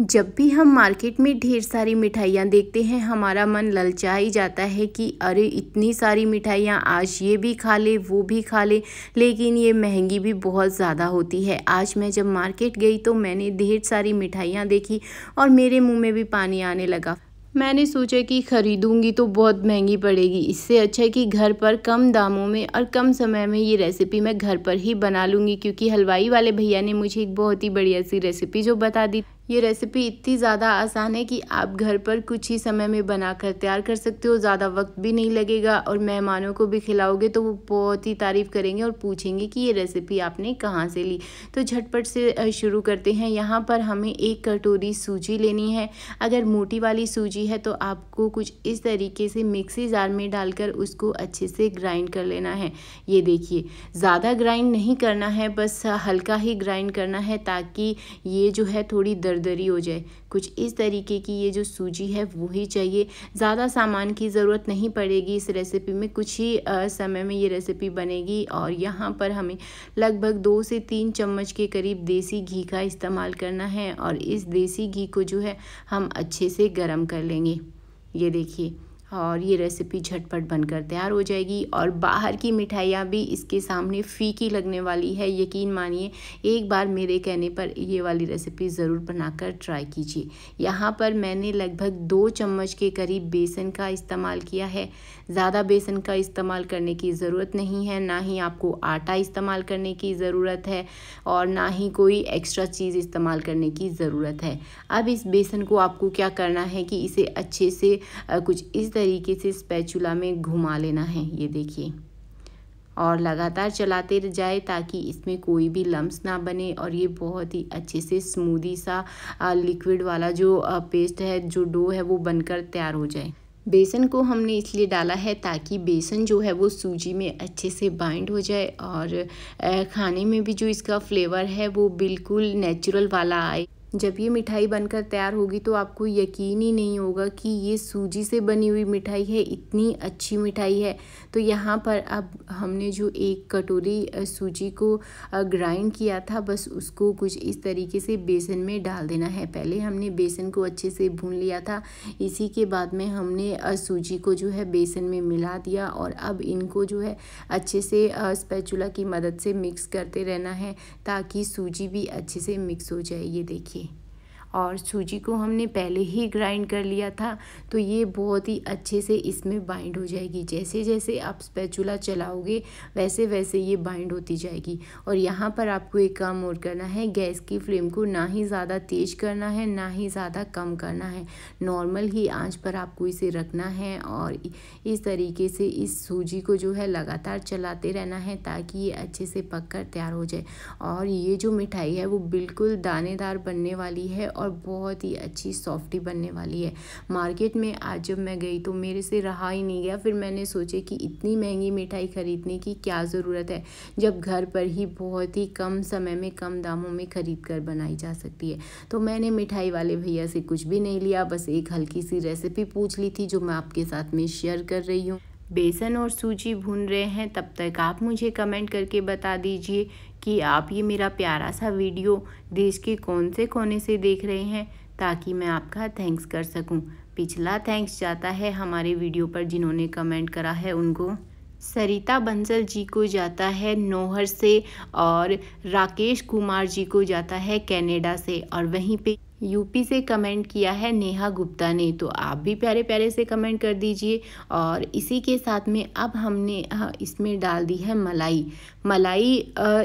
जब भी हम मार्केट में ढेर सारी मिठाइयाँ देखते हैं हमारा मन ललचा ही जाता है कि अरे इतनी सारी मिठाइयाँ आज ये भी खा ले वो भी खा ले लेकिन ये महंगी भी बहुत ज़्यादा होती है आज मैं जब मार्केट गई तो मैंने ढेर सारी मिठाइयाँ देखी और मेरे मुंह में भी पानी आने लगा मैंने सोचा कि ख़रीदूँगी तो बहुत महंगी पड़ेगी इससे अच्छा है कि घर पर कम दामों में और कम समय में ये रेसिपी मैं घर पर ही बना लूँगी क्योंकि हलवाई वाले भैया ने मुझे एक बहुत ही बढ़िया सी रेसिपी जो बता दी ये रेसिपी इतनी ज़्यादा आसान है कि आप घर पर कुछ ही समय में बनाकर तैयार कर सकते हो ज़्यादा वक्त भी नहीं लगेगा और मेहमानों को भी खिलाओगे तो वो बहुत ही तारीफ़ करेंगे और पूछेंगे कि ये रेसिपी आपने कहाँ से ली तो झटपट से शुरू करते हैं यहाँ पर हमें एक कटोरी सूजी लेनी है अगर मोटी वाली सूजी है तो आपको कुछ इस तरीके से मिक्सी जार में डालकर उसको अच्छे से ग्राइंड कर लेना है ये देखिए ज़्यादा ग्राइंड नहीं करना है बस हल्का ही ग्राइंड करना है ताकि ये जो है थोड़ी दर्द दरदरी हो जाए कुछ इस तरीके की ये जो सूजी है वो ही चाहिए ज़्यादा सामान की ज़रूरत नहीं पड़ेगी इस रेसिपी में कुछ ही समय में ये रेसिपी बनेगी और यहाँ पर हमें लगभग दो से तीन चम्मच के करीब देसी घी का इस्तेमाल करना है और इस देसी घी को जो है हम अच्छे से गर्म कर लेंगे ये देखिए और ये रेसिपी झटपट बनकर तैयार हो जाएगी और बाहर की मिठाइयाँ भी इसके सामने फीकी लगने वाली है यकीन मानिए एक बार मेरे कहने पर ये वाली रेसिपी ज़रूर बनाकर ट्राई कीजिए यहाँ पर मैंने लगभग दो चम्मच के करीब बेसन का इस्तेमाल किया है ज़्यादा बेसन का इस्तेमाल करने की ज़रूरत नहीं है ना ही आपको आटा इस्तेमाल करने की ज़रूरत है और ना ही कोई एक्स्ट्रा चीज़ इस्तेमाल करने की ज़रूरत है अब इस बेसन को आपको क्या करना है कि इसे अच्छे से कुछ इस तरीके से स्पैचुला में घुमा लेना है ये देखिए और लगातार चलाते जाए ताकि इसमें कोई भी लम्स ना बने और ये बहुत ही अच्छे से स्मूदी सा लिक्विड वाला जो पेस्ट है जो डो है वो बनकर तैयार हो जाए बेसन को हमने इसलिए डाला है ताकि बेसन जो है वो सूजी में अच्छे से बाइंड हो जाए और खाने में भी जो इसका फ्लेवर है वो बिल्कुल नेचुरल वाला आए जब ये मिठाई बनकर तैयार होगी तो आपको यकीन ही नहीं होगा कि ये सूजी से बनी हुई मिठाई है इतनी अच्छी मिठाई है तो यहाँ पर अब हमने जो एक कटोरी सूजी को ग्राइंड किया था बस उसको कुछ इस तरीके से बेसन में डाल देना है पहले हमने बेसन को अच्छे से भून लिया था इसी के बाद में हमने सूजी को जो है बेसन में मिला दिया और अब इनको जो है अच्छे से स्पैचुला की मदद से मिक्स करते रहना है ताकि सूजी भी अच्छे से मिक्स हो जाए ये देखिए और सूजी को हमने पहले ही ग्राइंड कर लिया था तो ये बहुत ही अच्छे से इसमें बाइंड हो जाएगी जैसे जैसे आप स्पैचुला चलाओगे वैसे वैसे ये बाइंड होती जाएगी और यहाँ पर आपको एक काम और करना है गैस की फ्लेम को ना ही ज़्यादा तेज़ करना है ना ही ज़्यादा कम करना है नॉर्मल ही आँच पर आपको इसे रखना है और इस तरीके से इस सूजी को जो है लगातार चलाते रहना है ताकि ये अच्छे से पक कर तैयार हो जाए और ये जो मिठाई है वो बिल्कुल दानेदार बनने वाली है और बहुत ही अच्छी सॉफ्टी बनने वाली है मार्केट में आज जब मैं गई तो मेरे से रहा ही नहीं गया फिर मैंने सोचे कि इतनी महंगी मिठाई ख़रीदने की क्या ज़रूरत है जब घर पर ही बहुत ही कम समय में कम दामों में ख़रीद कर बनाई जा सकती है तो मैंने मिठाई वाले भैया से कुछ भी नहीं लिया बस एक हल्की सी रेसिपी पूछ ली थी जो मैं आपके साथ में शेयर कर रही हूँ बेसन और सूजी भून रहे हैं तब तक आप मुझे कमेंट करके बता दीजिए कि आप ये मेरा प्यारा सा वीडियो देश के कौन से कोने से देख रहे हैं ताकि मैं आपका थैंक्स कर सकूं। पिछला थैंक्स जाता है हमारे वीडियो पर जिन्होंने कमेंट करा है उनको सरिता बंसल जी को जाता है नोहर से और राकेश कुमार जी को जाता है कनाडा से और वहीं पे यूपी से कमेंट किया है नेहा गुप्ता ने तो आप भी प्यारे प्यारे से कमेंट कर दीजिए और इसी के साथ में अब हमने हाँ, इसमें डाल दी है मलाई मलाई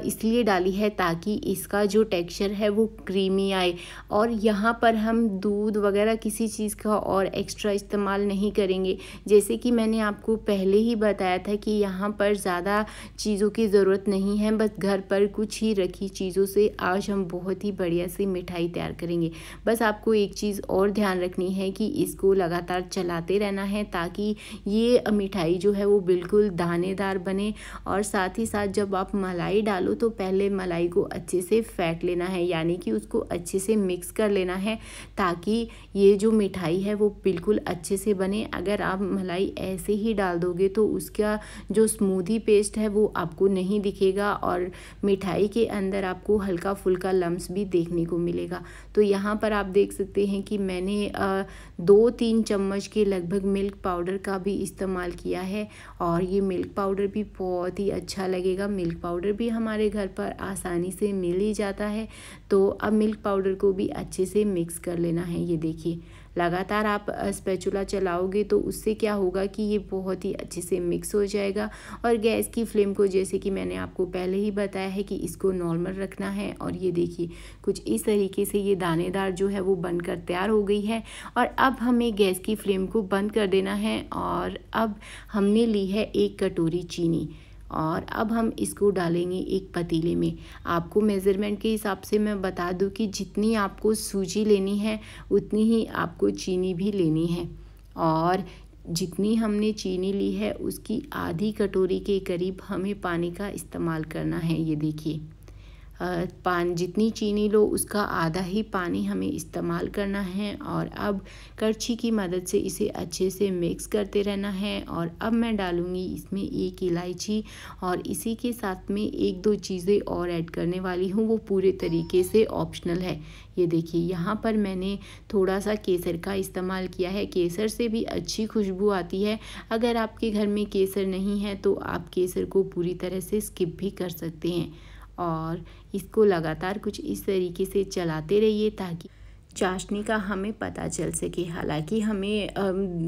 इसलिए डाली है ताकि इसका जो टेक्सचर है वो क्रीमी आए और यहाँ पर हम दूध वगैरह किसी चीज़ का और एक्स्ट्रा इस्तेमाल नहीं करेंगे जैसे कि मैंने आपको पहले ही बताया था कि यहाँ पर ज़्यादा चीज़ों की ज़रूरत नहीं है बस घर पर कुछ ही रखी चीज़ों से आज हम बहुत ही बढ़िया सी मिठाई तैयार करेंगे बस आपको एक चीज़ और ध्यान रखनी है कि इसको लगातार चलाते रहना है ताकि ये मिठाई जो है वो बिल्कुल दानेदार बने और साथ ही साथ जब आप मलाई डालो तो पहले मलाई को अच्छे से फैट लेना है यानी कि उसको अच्छे से मिक्स कर लेना है ताकि ये जो मिठाई है वो बिल्कुल अच्छे से बने अगर आप मलाई ऐसे ही डाल दोगे तो उसका जो स्मूदी पेस्ट है वो आपको नहीं दिखेगा और मिठाई के अंदर आपको हल्का फुल्का लम्स भी देखने को मिलेगा तो यहाँ यहाँ पर आप देख सकते हैं कि मैंने दो तीन चम्मच के लगभग मिल्क पाउडर का भी इस्तेमाल किया है और ये मिल्क पाउडर भी बहुत ही अच्छा लगेगा मिल्क पाउडर भी हमारे घर पर आसानी से मिल ही जाता है तो अब मिल्क पाउडर को भी अच्छे से मिक्स कर लेना है ये देखिए लगातार आप स्पैचुला चलाओगे तो उससे क्या होगा कि ये बहुत ही अच्छे से मिक्स हो जाएगा और गैस की फ्लेम को जैसे कि मैंने आपको पहले ही बताया है कि इसको नॉर्मल रखना है और ये देखिए कुछ इस तरीके से ये दानेदार जो है वो बनकर तैयार हो गई है और अब हमें गैस की फ्लेम को बंद कर देना है और अब हमने ली है एक कटोरी चीनी और अब हम इसको डालेंगे एक पतीले में आपको मेज़रमेंट के हिसाब से मैं बता दूं कि जितनी आपको सूजी लेनी है उतनी ही आपको चीनी भी लेनी है और जितनी हमने चीनी ली है उसकी आधी कटोरी के करीब हमें पानी का इस्तेमाल करना है ये देखिए पान जितनी चीनी लो उसका आधा ही पानी हमें इस्तेमाल करना है और अब करछी की मदद से इसे अच्छे से मिक्स करते रहना है और अब मैं डालूँगी इसमें एक इलायची और इसी के साथ में एक दो चीज़ें और ऐड करने वाली हूँ वो पूरे तरीके से ऑप्शनल है ये देखिए यहाँ पर मैंने थोड़ा सा केसर का इस्तेमाल किया है केसर से भी अच्छी खुशबू आती है अगर आपके घर में केसर नहीं है तो आप केसर को पूरी तरह से स्किप भी कर सकते हैं और इसको लगातार कुछ इस तरीके से चलाते रहिए ताकि चाशनी का हमें पता चल सके हालांकि हमें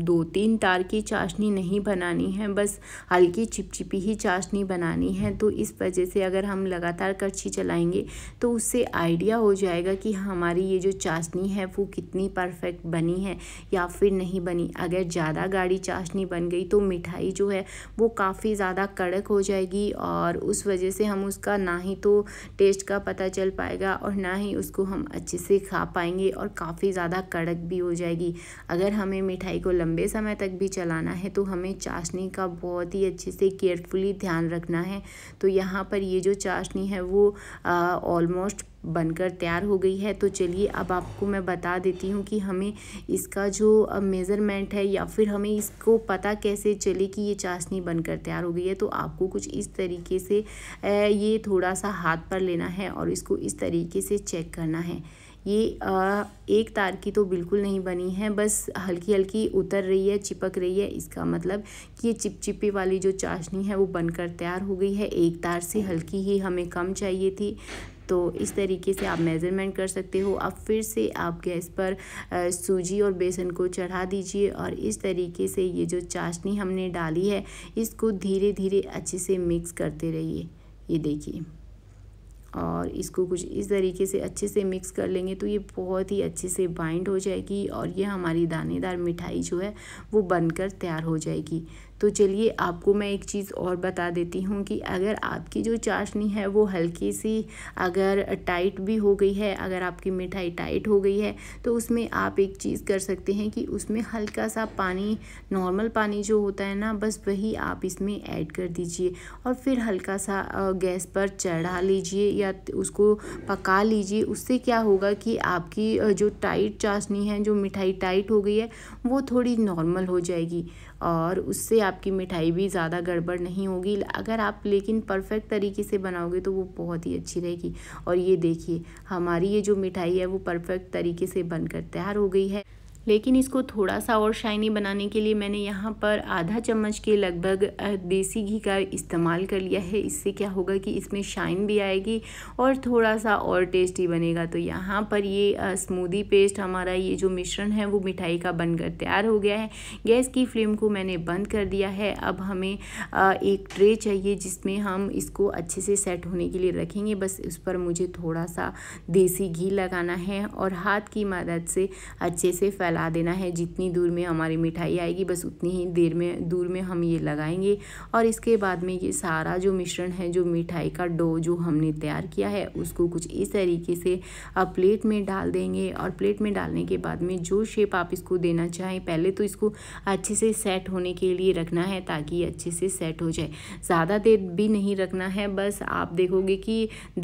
दो तीन तार की चाशनी नहीं बनानी है बस हल्की चिपचिपी ही चाशनी बनानी है तो इस वजह से अगर हम लगातार करछी चलाएंगे तो उससे आइडिया हो जाएगा कि हमारी ये जो चाशनी है वो कितनी परफेक्ट बनी है या फिर नहीं बनी अगर ज़्यादा गाढ़ी चाशनी बन गई तो मिठाई जो है वो काफ़ी ज़्यादा कड़क हो जाएगी और उस वजह से हम उसका ना ही तो टेस्ट का पता चल पाएगा और ना ही उसको हम अच्छे से खा पाएंगे और काफ़ी ज़्यादा कड़क भी हो जाएगी अगर हमें मिठाई को लंबे समय तक भी चलाना है तो हमें चाशनी का बहुत ही अच्छे से केयरफुली ध्यान रखना है तो यहाँ पर ये जो चाशनी है वो ऑलमोस्ट बनकर तैयार हो गई है तो चलिए अब आपको मैं बता देती हूँ कि हमें इसका जो मेज़रमेंट है या फिर हमें इसको पता कैसे चले कि ये चाशनी बनकर तैयार हो गई है तो आपको कुछ इस तरीके से ये थोड़ा सा हाथ पर लेना है और इसको इस तरीके से चेक करना है ये आ, एक तार की तो बिल्कुल नहीं बनी है बस हल्की हल्की उतर रही है चिपक रही है इसका मतलब कि ये चिपचिपी वाली जो चाशनी है वो बनकर तैयार हो गई है एक तार से हल्की ही हमें कम चाहिए थी तो इस तरीके से आप मेज़रमेंट कर सकते हो अब फिर से आप गैस पर सूजी और बेसन को चढ़ा दीजिए और इस तरीके से ये जो चाशनी हमने डाली है इसको धीरे धीरे अच्छे से मिक्स करते रहिए ये देखिए और इसको कुछ इस तरीके से अच्छे से मिक्स कर लेंगे तो ये बहुत ही अच्छे से बाइंड हो जाएगी और ये हमारी दानेदार मिठाई जो है वो बनकर तैयार हो जाएगी तो चलिए आपको मैं एक चीज़ और बता देती हूँ कि अगर आपकी जो चाशनी है वो हल्की सी अगर टाइट भी हो गई है अगर आपकी मिठाई टाइट हो गई है तो उसमें आप एक चीज़ कर सकते हैं कि उसमें हल्का सा पानी नॉर्मल पानी जो होता है ना बस वही आप इसमें ऐड कर दीजिए और फिर हल्का सा गैस पर चढ़ा लीजिए या उसको पका लीजिए उससे क्या होगा कि आपकी जो टाइट चाशनी है जो मिठाई टाइट हो गई है वो थोड़ी नॉर्मल हो जाएगी और उससे आपकी मिठाई भी ज़्यादा गड़बड़ नहीं होगी अगर आप लेकिन परफेक्ट तरीके से बनाओगे तो वो बहुत ही अच्छी रहेगी और ये देखिए हमारी ये जो मिठाई है वो परफेक्ट तरीके से बनकर तैयार हो गई है लेकिन इसको थोड़ा सा और शाइनी बनाने के लिए मैंने यहाँ पर आधा चम्मच के लगभग देसी घी का इस्तेमाल कर लिया है इससे क्या होगा कि इसमें शाइन भी आएगी और थोड़ा सा और टेस्टी बनेगा तो यहाँ पर ये स्मूदी पेस्ट हमारा ये जो मिश्रण है वो मिठाई का बनकर तैयार हो गया है गैस की फ्लेम को मैंने बंद कर दिया है अब हमें एक ट्रे चाहिए जिसमें हम इसको अच्छे से सेट होने के लिए रखेंगे बस उस पर मुझे थोड़ा सा देसी घी लगाना है और हाथ की मदद से अच्छे से फैला फैला देना है जितनी दूर में हमारी मिठाई आएगी बस उतनी ही देर में दूर में हम ये लगाएंगे और इसके बाद में ये सारा जो मिश्रण है जो मिठाई का डो जो हमने तैयार किया है उसको कुछ इस तरीके से प्लेट में डाल देंगे और प्लेट में डालने के बाद में जो शेप आप इसको देना चाहें पहले तो इसको अच्छे से सेट होने के लिए रखना है ताकि ये अच्छे से सेट हो जाए ज़्यादा देर भी नहीं रखना है बस आप देखोगे कि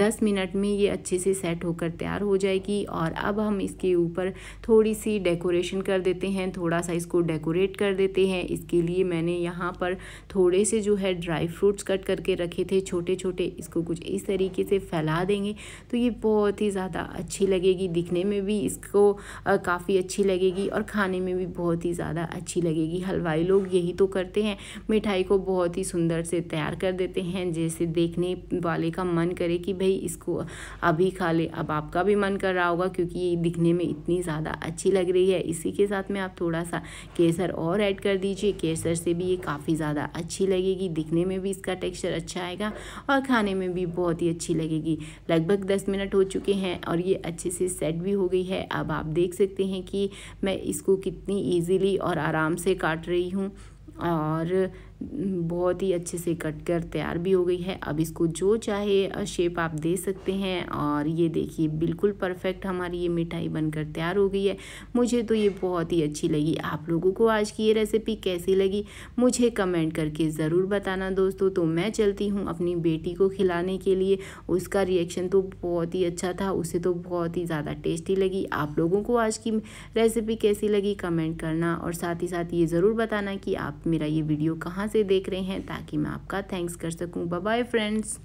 दस मिनट में ये अच्छे से सेट होकर तैयार हो जाएगी और अब हम इसके ऊपर थोड़ी सी डेकोरेशन डेकोरेशन कर देते हैं थोड़ा सा इसको डेकोरेट कर देते हैं इसके लिए मैंने यहाँ पर थोड़े से जो है ड्राई फ्रूट्स कट करके रखे थे छोटे छोटे इसको कुछ इस तरीके से फैला देंगे तो ये बहुत ही ज़्यादा अच्छी लगेगी दिखने में भी इसको काफ़ी अच्छी लगेगी और खाने में भी बहुत ही ज़्यादा अच्छी लगेगी हलवाई लोग यही तो करते हैं मिठाई को बहुत ही सुंदर से तैयार कर देते हैं जैसे देखने वाले का मन करे कि भाई इसको अभी खा ले अब आपका भी मन कर रहा होगा क्योंकि ये दिखने में इतनी ज़्यादा अच्छी लग रही है इसी के साथ में आप थोड़ा सा केसर और ऐड कर दीजिए केसर से भी ये काफ़ी ज़्यादा अच्छी लगेगी दिखने में भी इसका टेक्सचर अच्छा आएगा और खाने में भी बहुत ही अच्छी लगेगी लगभग दस मिनट हो चुके हैं और ये अच्छे से सेट भी हो गई है अब आप देख सकते हैं कि मैं इसको कितनी ईजीली और आराम से काट रही हूँ और बहुत ही अच्छे से कट कर तैयार भी हो गई है अब इसको जो चाहे शेप आप दे सकते हैं और ये देखिए बिल्कुल परफेक्ट हमारी ये मिठाई बनकर तैयार हो गई है मुझे तो ये बहुत ही अच्छी लगी आप लोगों को आज की ये रेसिपी कैसी लगी मुझे कमेंट करके ज़रूर बताना दोस्तों तो मैं चलती हूँ अपनी बेटी को खिलाने के लिए उसका रिएक्शन तो बहुत ही अच्छा था उसे तो बहुत ही ज़्यादा टेस्टी लगी आप लोगों को आज की रेसिपी कैसी लगी कमेंट करना और साथ ही साथ ये ज़रूर बताना कि आप मेरा ये वीडियो कहाँ से देख रहे हैं ताकि मैं आपका थैंक्स कर सकूँ बाय फ्रेंड्स